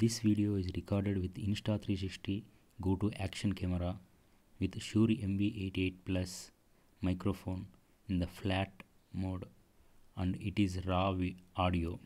This video is recorded with Insta360 Go to Action camera with Shuri MB88 Plus microphone in the flat mode and it is raw audio.